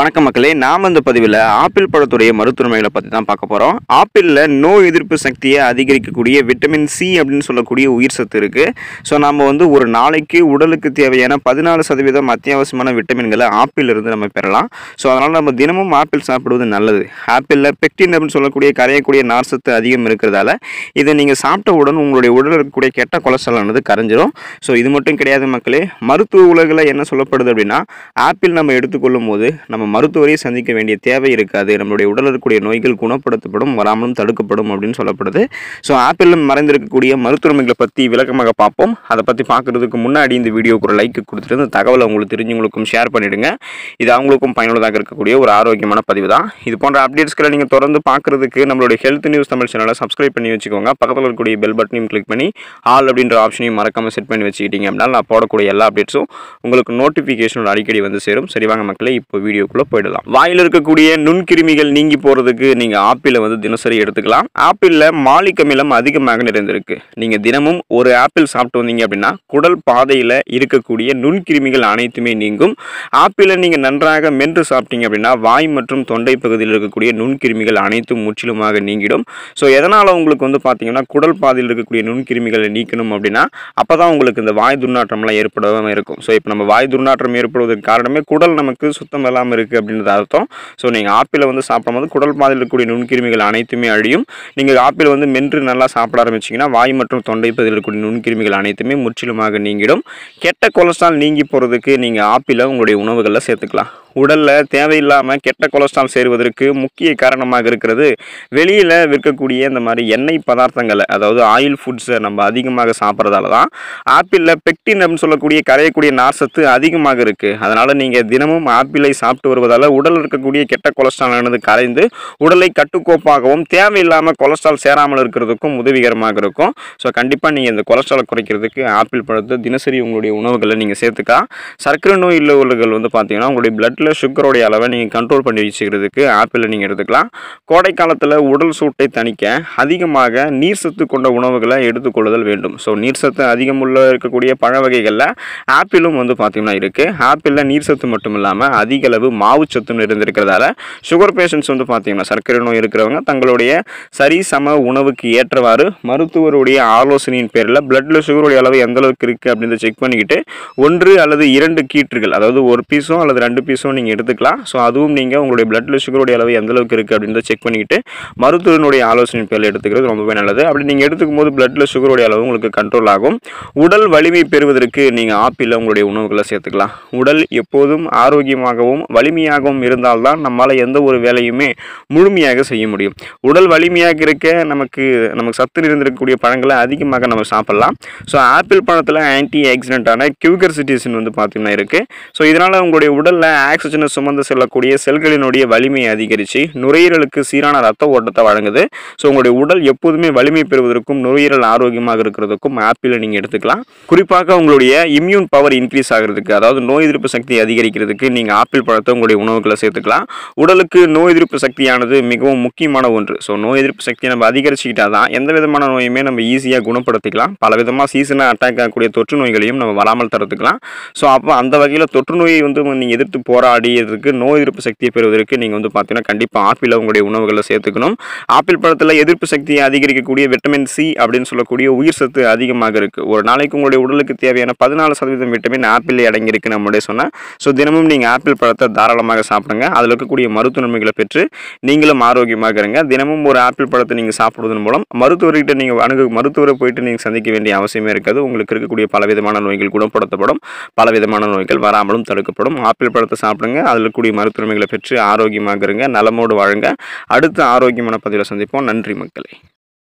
வணக்கம் மக்களே நாம் இந்த பதிவில் ஆப்பிள் பழத்துடைய மருத்துவமைகளை பற்றி தான் பார்க்க போகிறோம் ஆப்பிளில் நோய் எதிர்ப்பு சக்தியை அதிகரிக்கக்கூடிய விட்டமின் சி அப்படின்னு சொல்லக்கூடிய உயிர் சத்து இருக்குது ஸோ நாம் வந்து ஒரு நாளைக்கு உடலுக்கு தேவையான பதினாலு சதவீதம் அத்தியாவசியமான விட்டமின்களை ஆப்பிள் இருந்து நம்ம பெறலாம் ஸோ அதனால் நம்ம தினமும் ஆப்பிள் சாப்பிடுவது நல்லது ஆப்பிளில் பெக்டின் அப்படின்னு சொல்லக்கூடிய கரையக்கூடிய நார் சத்து அதிகம் இருக்கிறதால இதை நீங்கள் சாப்பிட்டவுடன் உங்களுடைய உடலில் இருக்கக்கூடிய கெட்ட கொலஸ்ட்ராலானது கரைஞ்சிரும் ஸோ இது மட்டும் கிடையாது மக்களே மருத்துவ உலகில் என்ன சொல்லப்படுது அப்படின்னா ஆப்பிள் நம்ம எடுத்துக்கொள்ளும் போது நம்ம மருத்துவரை சந்திக்க வேண்டிய தேவை இருக்காது நம்மளுடைய உடல் இருக்கக்கூடிய நோய்கள் குணப்படுத்தப்படும் வராமலும் தடுக்கப்படும் அப்படின்னு சொல்லப்படுது ஸோ ஆப்பிளும் மறைந்திருக்கக்கூடிய மருத்துவமைகளை பற்றி விளக்கமாக பார்ப்போம் அதை பற்றி பார்க்குறதுக்கு முன்னாடி இந்த வீடியோக்கு ஒரு லைக் கொடுத்துட்டு இந்த தகவலை உங்களுக்கு தெரிஞ்சவங்களுக்கும் ஷேர் பண்ணிவிடுங்க இது அவங்களுக்கும் பயனுள்ளதாக இருக்கக்கூடிய ஒரு ஆரோக்கியமான பதிவு தான் இது போன்ற அப்டேட்ஸ்களை நீங்கள் தொடர்ந்து பார்க்குறதுக்கு நம்மளுடைய ஹெல்த் நியூஸ் தமிழ் சேனலை சப்ஸ்கிரைப் பண்ணி வச்சுக்கோங்க பக்கத்தில் இருக்கக்கூடிய பெல் பட்டனையும் கிளிக் பண்ணி ஆல் அப்படின்ற ஆப்ஷனையும் மறக்காமல் செட் பண்ணி வச்சுக்கிட்டீங்க அப்படின்னா நான் போடக்கூடிய எல்லா அப்டேட்ஸும் உங்களுக்கு நோட்டிஃபிகேஷனோட அடிக்கடி வந்து சேரும் சரி வாங்க மக்களை இப்போ வீடியோக்குள்ள டைப்புல போயிடலாம் வாயில் இருக்கக்கூடிய நுண்கிருமிகள் நீங்கி போறதுக்கு நீங்க ஆப்பிளை வந்து தினசரி எடுத்துக்கலாம் ஆப்பிளில் மாலிக் அதிகமாக நிறைந்திருக்கு நீங்க தினமும் ஒரு ஆப்பிள் சாப்பிட்டு வந்தீங்க அப்படின்னா குடல் பாதையில் இருக்கக்கூடிய நுண்கிருமிகள் அனைத்துமே நீங்கும் ஆப்பிளை நீங்க நன்றாக மென்று சாப்பிட்டீங்க அப்படின்னா வாய் மற்றும் தொண்டை பகுதியில் இருக்கக்கூடிய நுண்கிருமிகள் அனைத்தும் முற்றிலுமாக நீங்கிடும் ஸோ எதனால் உங்களுக்கு வந்து பார்த்தீங்கன்னா குடல் பாதையில் இருக்கக்கூடிய நுண்கிருமிகளை நீக்கணும் அப்படின்னா அப்போ தான் உங்களுக்கு இந்த வாய் துர்நாற்றம்லாம் ஏற்படாமல் இருக்கும் ஸோ இப்போ நம்ம வாய் துர்நாற்றம் ஏற்படுவதற்கு காரணமே குடல் நமக்கு சுத்தம் இல்லாமல் இருக்குது அப்படின்றது அர்த்தம் ஸோ நீங்கள் ஆப்பிளை வந்து சாப்பிடும்போது குடல் பாதையில் இருக்கக்கூடிய நுண்கிருமிகள் அனைத்துமே அழியும் நீங்கள் ஆப்பிள் வந்து மென்று நல்லா சாப்பிட ஆரம்பிச்சிங்கன்னா வாய் மற்றும் தொண்டை பகுதியில் இருக்கக்கூடிய நுண்கிருமிகள் அனைத்துமே முற்றிலுமாக நீங்கிடும் கெட்ட கொலஸ்ட்ரால் நீங்கி போகிறதுக்கு நீங்கள் ஆப்பிளை உங்களுடைய உணவுகளில் சேர்த்துக்கலாம் உடலில் தேவையில்லாமல் கெட்ட கொலஸ்ட்ரால் சேருவதற்கு முக்கிய காரணமாக இருக்கிறது வெளியில் விற்கக்கூடிய இந்த மாதிரி எண்ணெய் பதார்த்தங்களை அதாவது ஆயில் ஃபுட்ஸை நம்ம அதிகமாக சாப்பிட்றதால தான் ஆப்பிளில் பெக்டின் அப்படின்னு சொல்லக்கூடிய கரையக்கூடிய நார்சத்து அதிகமாக இருக்குது அதனால் நீங்கள் தினமும் ஆப்பிளை சாப்பிட்டு வருவதால் உடல் இருக்கக்கூடிய கெட்ட கொலஸ்ட்ரால் ஆனது கரைந்து உடலை கட்டுக்கோப்பாகவும் தேவையில்லாமல் கொலஸ்ட்ரால் சேராமல் இருக்கிறதுக்கும் உதவிகரமாக இருக்கும் ஸோ கண்டிப்பாக நீங்கள் இந்த கொலஸ்ட்ரால் குறைக்கிறதுக்கு ஆப்பிள் பழத்தை தினசரி உங்களுடைய உணவுகளை நீங்கள் சேர்த்துக்கா சர்க்கரை நோய் உள்ளவர்கள் வந்து பார்த்தீங்கன்னா உங்களுடைய பிளட் வீட்டில் சுகருடைய அளவை நீங்கள் கண்ட்ரோல் பண்ணி வச்சுக்கிறதுக்கு ஆப்பிளில் நீங்கள் எடுத்துக்கலாம் கோடை காலத்தில் உடல் சூட்டை தணிக்க அதிகமாக நீர் சத்து கொண்ட உணவுகளை எடுத்துக்கொள்ளுதல் வேண்டும் ஸோ நீர் சத்து அதிகமுள்ள இருக்கக்கூடிய பழ வகைகளில் ஆப்பிளும் வந்து பார்த்தீங்கன்னா இருக்குது ஆப்பிளில் நீர் சத்து மட்டும் இல்லாமல் அதிக அளவு மாவு சத்துன்னு இருந்திருக்கிறதால சுகர் பேஷண்ட்ஸ் வந்து பார்த்தீங்கன்னா சர்க்கரை நோய் இருக்கிறவங்க தங்களுடைய சரி சம உணவுக்கு ஏற்றவாறு மருத்துவருடைய ஆலோசனையின் பேரில் பிளட்டில் சுகருடைய அளவு எந்த அளவுக்கு இருக்குது அப்படின்னு செக் பண்ணிக்கிட்டு ஒன்று அல்லது இரண்டு கீற்றுகள் அதாவது ஒரு பீஸும் அல்லது ரெண்டு பீஸும் இன்ஜெக்ஷனும் நீங்கள் எடுத்துக்கலாம் ஸோ அதுவும் நீங்கள் உங்களுடைய பிளட்டில் சுகருடைய அளவு எந்தளவுக்கு இருக்குது அப்படின்றத செக் பண்ணிக்கிட்டு மருத்துவனுடைய ஆலோசனை பேரில் எடுத்துக்கிறது ரொம்பவே நல்லது அப்படி நீங்கள் எடுத்துக்கும் போது பிளட்டில் சுகருடைய அளவு உங்களுக்கு கண்ட்ரோல் ஆகும் உடல் வலிமை பெறுவதற்கு நீங்கள் ஆப்பிளில் உங்களுடைய உணவுகளை சேர்த்துக்கலாம் உடல் எப்போதும் ஆரோக்கியமாகவும் வலிமையாகவும் இருந்தால்தான் நம்மளால் எந்த ஒரு வேலையுமே முழுமையாக செய்ய முடியும் உடல் வலிமையாக இருக்க நமக்கு நமக்கு சத்து நிறைந்திருக்கக்கூடிய பழங்களை அதிகமாக நம்ம சாப்பிட்லாம் ஸோ ஆப்பிள் பழத்தில் ஆன்டி ஆக்சிடென்ட்டான கியூகர் சிட்டிசன் வந்து பார்த்திங்கன்னா இருக்குது ஸோ இதனால் உங்களுடைய உடலில் ஆக்சிஜனை சுமந்து செல்லக்கூடிய செல்களினுடைய வலிமையை அதிகரித்து நுரையீரலுக்கு சீரான ரத்த ஓட்டத்தை வழங்குது ஸோ உங்களுடைய உடல் எப்போதுமே வலிமை பெறுவதற்கும் நுரையீரல் ஆரோக்கியமாக இருக்கிறதுக்கும் ஆப்பிளை நீங்கள் எடுத்துக்கலாம் குறிப்பாக உங்களுடைய இம்யூன் பவர் இன்க்ரீஸ் ஆகிறதுக்கு அதாவது நோய் எதிர்ப்பு சக்தியை அதிகரிக்கிறதுக்கு நீங்கள் ஆப்பிள் பழத்தை உங்களுடைய உணவுகளை சேர்த்துக்கலாம் உடலுக்கு நோய் எதிர்ப்பு சக்தியானது மிகவும் முக்கியமான ஒன்று ஸோ நோய் எதிர்ப்பு சக்தியை நம்ம அதிகரிச்சுக்கிட்டா தான் எந்த விதமான நோயுமே நம்ம ஈஸியாக குணப்படுத்திக்கலாம் பல விதமாக சீசனாக அட்டாக் ஆகக்கூடிய தொற்று நோய்களையும் நம்ம வராமல் தரத்துக்கலாம் ஸோ அப்போ அந்த வகையில் தொற்று நோயை வந்து நீங்கள் எதிர்த்து போரா போராடியதற்கு நோய் எதிர்ப்பு சக்தியை பெறுவதற்கு நீங்கள் வந்து பார்த்தீங்கன்னா கண்டிப்பாக ஆப்பிளை உங்களுடைய உணவுகளை சேர்த்துக்கணும் ஆப்பிள் பழத்தில் எதிர்ப்பு சக்தியை அதிகரிக்கக்கூடிய விட்டமின் சி அப்படின்னு சொல்லக்கூடிய உயிர் சத்து அதிகமாக இருக்குது ஒரு நாளைக்கு உங்களுடைய உடலுக்கு தேவையான பதினாலு சதவீதம் விட்டமின் ஆப்பிள் அடங்கியிருக்கு நம்முடைய சொன்னால் ஸோ தினமும் நீங்கள் ஆப்பிள் பழத்தை தாராளமாக சாப்பிடுங்க அதில் இருக்கக்கூடிய மருத்துவ நன்மைகளை பெற்று நீங்களும் ஆரோக்கியமாக இருங்க தினமும் ஒரு ஆப்பிள் பழத்தை நீங்கள் சாப்பிடுவதன் மூலம் மருத்துவர்கிட்ட நீங்கள் அணுகு மருத்துவரை போயிட்டு நீங்கள் சந்திக்க வேண்டிய அவசியமே இருக்காது உங்களுக்கு இருக்கக்கூடிய பலவிதமான நோய்கள் குணப்படுத்தப்படும் பலவிதமான நோய்கள் வராமலும் தடுக்கப்படும் ஆப்பிள் பழத்தை சாப்பிட்டு சாப்பிடுங்க அதில் கூடிய மருத்துவமைகளை பெற்று ஆரோக்கியமாக இருங்க நலமோடு வாழுங்க அடுத்த ஆரோக்கியமான பதிவில் சந்திப்போம் நன்றி மக்களை